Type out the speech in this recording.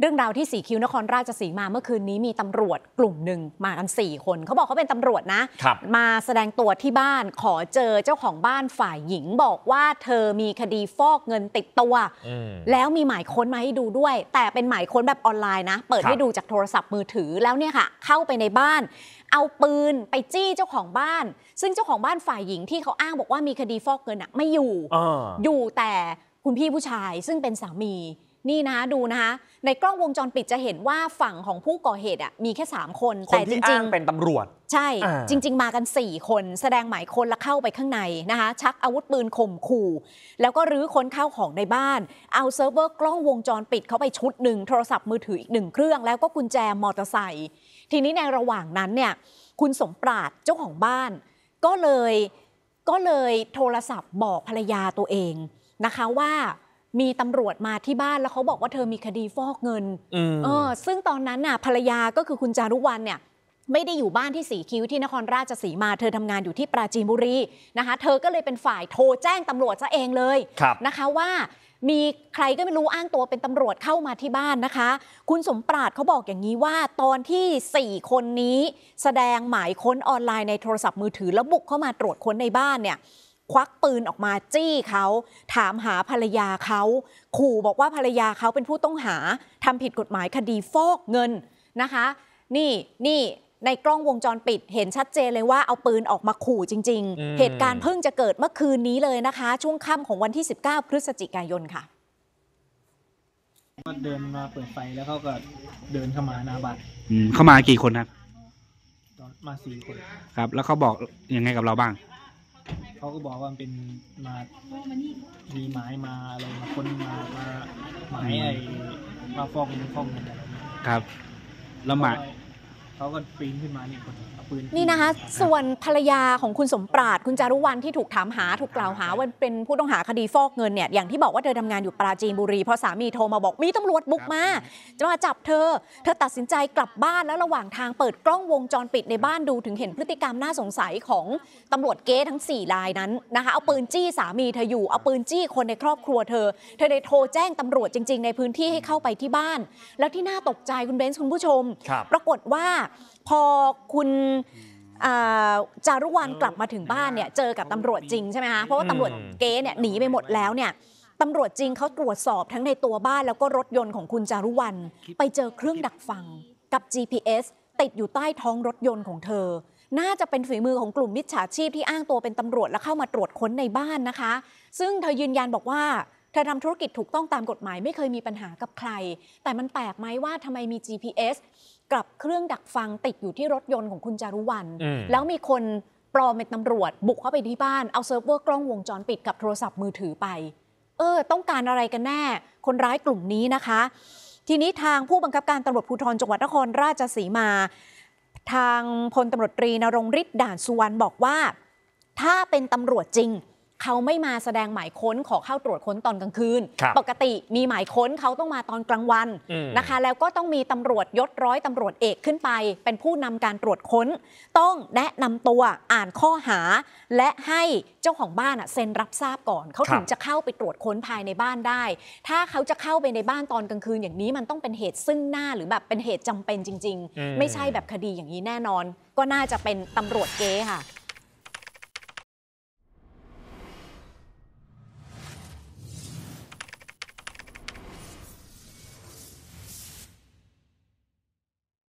เรื่องราวที่สีคิวนครราชสีมาเมื่อคืนนี้มีตำรวจกลุ่มหนึ่งมากัน 4 คนเขาบอกเขาเป็นตำรวจนะ มาแสดงตัวที่บ้านขอเจอเจ้าของบ้านฝ่ายหญิง บอกว่าเธอมีคดีฟอกเงินติดตัว แล้วมีหมายค้นมาให้ดูด้วย แต่เป็นหมายค้นแบบออนไลน์นะ เปิดให้ดูจากโทรศัพท์มือถือแล้วเนี่ยค่ะเข้าไปในบ้าน เอาปืนไปจี้เจ้าของบ้าน ซึ่งเจ้าของบ้านฝ่ายหญิงที่เขาอ้างบอกว่ามีคดีฟอกเงินอะไม่อยู่ออยู่แต่คุณพี่ผู้ชายซึ่งเป็นสามีนี่นะคะดูนะคะในกล้องวงจรปิดจะเห็นว่าฝั่งของผู้ก่อเหตุอ่ะมีแค่ 3 คนคนแต่จริงๆเป็นตำรวจ ใช่จริง ๆ มากัน 4 คนแสดงหมายคน และเข้าไปข้างในนะคะชักอาวุธปืนข่มขู่ แล้วก็รื้อค้นข้าวของในบ้าน เอาเซิร์ฟเวอร์กล้องวงจรปิดเข้าไปชุดหนึ่ง โทรศัพท์มือถืออีกหนึ่งเครื่อง แล้วก็กุญแจมอเตอร์ไซค์ทีนี้ในระหว่างนั้นเนี่ยคุณสมปราดเจ้าของบ้าน ก็เลยก็เลยโทรศัพท์บอกภรรยาตัวเองนะคะว่ามีตำรวจมาที่บ้านแล้วเขาบอกว่าเธอมีคดีฟอกเงินเออซึ่งตอนนั้นน่ะภรรยาก็คือคุณจารุวรรณเนี่ย ไม่ได้อยู่บ้านที่สีคิ้วที่นครราชสีมาเธอทำงานอยู่ที่ปราจีนบุรีนะคะ เธอก็เลยเป็นฝ่ายโทรแจ้งตำรวจซะเองเลยนะคะว่ามีใครก็ไม่รู้อ้างตัวเป็นตำรวจเข้ามาที่บ้านนะคะ คุณสมปราดเขาบอกอย่างนี้ว่าตอนที่4คนนี้แสดงหมายค้นออนไลน์ในโทรศัพท์มือถือแล้วบุกเข้ามาตรวจค้นในบ้านเนี่ยควักปืนออกมาจี้เขา ถามหาภรรยาเขาขู่บอกว่าภรรยาเขาเป็นผู้ต้องหา ทำผิดกฎหมายคดีฟอกเงินนะคะ นี่นี่ในกล้องวงจรปิดเห็นชัดเจนเลยว่าเอาปืนออกมาขู่จริง ๆ เหตุการณ์เพิ่งจะเกิดเมื่อคืนนี้เลยนะคะ ช่วงค่ำของวันที่ 19 พฤศจิกายนค่ะก็เดินมาเปิดไฟแล้วเขาก็ เดินเข้ามาหน้าบ้านเข้ามากี่คนครับมาสี่คนครับแล้วเขาบอกยังไงกับเราบ้างเขาก็บอกว่ามันเป็นมามีหมายมาอะไรมาคนมามาหมายไอ้มาฟ้องฟ้องอะไรครับ แล้วหมายขาก็ปีนขึ้นมานี่คนเอาปืนนี่นะคะส่วนภรรยาของคุณสมปราด คุณจารุวรรณที่ถูกถามหาถูกกล่าวหาว่าเป็นผู้ต้องหาคดีฟอกเงินเนี่ยอย่างที่บอกว่าเธอทำงานอยู่ปราจีนบุรีพอสามีโทรมาบอกมีตำรวจบุกมาจะมา จับเธอ เธอตัดสินใจกลับบ้านแล้วระหว่างทางเปิดกล้องวงจรปิดในบ้านดูถึงเห็นพฤติกรรมน่าสงสัยของตำรวจเก๊ทั้ง 4 รายนั้นนะคะเอาปืนจี้สามีเธออยู่เอาปืนจี้คนในครอบครัวเธอเธอได้โทรแจ้งตำรวจจริง ๆในพื้นที่ให้เข้าไปที่บ้าน แล้วที่น่าตกใจคุณเบนซ์คุณผู้ชมปรากฏว่าพอคุณจารุวรรณกลับมาถึงบ้าน เนี่ย เจอกับตำรวจจริงใช่ไหมคะเพราะว่าตำรวจเก๊เนี่ยหนีไปหมดแล้วเนี่ยตำรวจจริงเขาตรวจสอบทั้งในตัวบ้านแล้วก็รถยนต์ของคุณจารุวรรณไปเจอเครื่องดักฟังกับ GPS ติดอยู่ใต้ท้องรถยนต์ของเธอ น่าจะเป็นฝีมือของกลุ่มมิจฉาชีพที่อ้างตัวเป็นตำรวจแล้วเข้ามาตรวจค้นในบ้านนะคะ ซึ่งเธอยืนยันบอกว่าเธอทำธุรกิจถูกต้องตามกฎหมายไม่เคยมีปัญหากับใคร แต่มันแปลกไหมว่าทำไมมี GPS กับเครื่องดักฟังติดอยู่ที่รถยนต์ของคุณจารุวรรณแล้วมีคนปลอมเป็นตำรวจ บุกเข้าไปที่บ้านเอาเซิร์ฟเวอร์กล้องวงจรปิดกับโทรศัพท์มือถือไป เออ ต้องการอะไรกันแน่ คนร้ายกลุ่มนี้นะคะ ทีนี้ทางผู้บังคับการตำรวจภูธรจังหวัดนครราชสีมา ทางพลตำรวจตรีนรงฤทธิ์ด่านสุวรรณบอกว่า ถ้าเป็นตำรวจจริงเขาไม่มาแสดงหมายค้นขอเข้าตรวจค้นตอนกลางคืน ปกติมีหมายค้นเขาต้องมาตอนกลางวันนะคะแล้วก็ต้องมีตำรวจยศร้อยตำรวจเอกขึ้นไป เป็นผู้นำการตรวจค้น ต้องแนะนำตัวอ่านข้อหา และให้เจ้าของบ้านเซ็นรับทราบก่อน เขาถึงจะเข้าไปตรวจค้นภายในบ้านได้ ถ้าเขาจะเข้าไปในบ้านตอนกลางคืนอย่างนี้มันต้องเป็นเหตุซึ่งหน้าหรือแบบเป็นเหตุจำเป็นจริง ๆ ไม่ใช่แบบคดีอย่างนี้แน่นอน ก็น่าจะเป็นตำรวจเก๊ค่ะ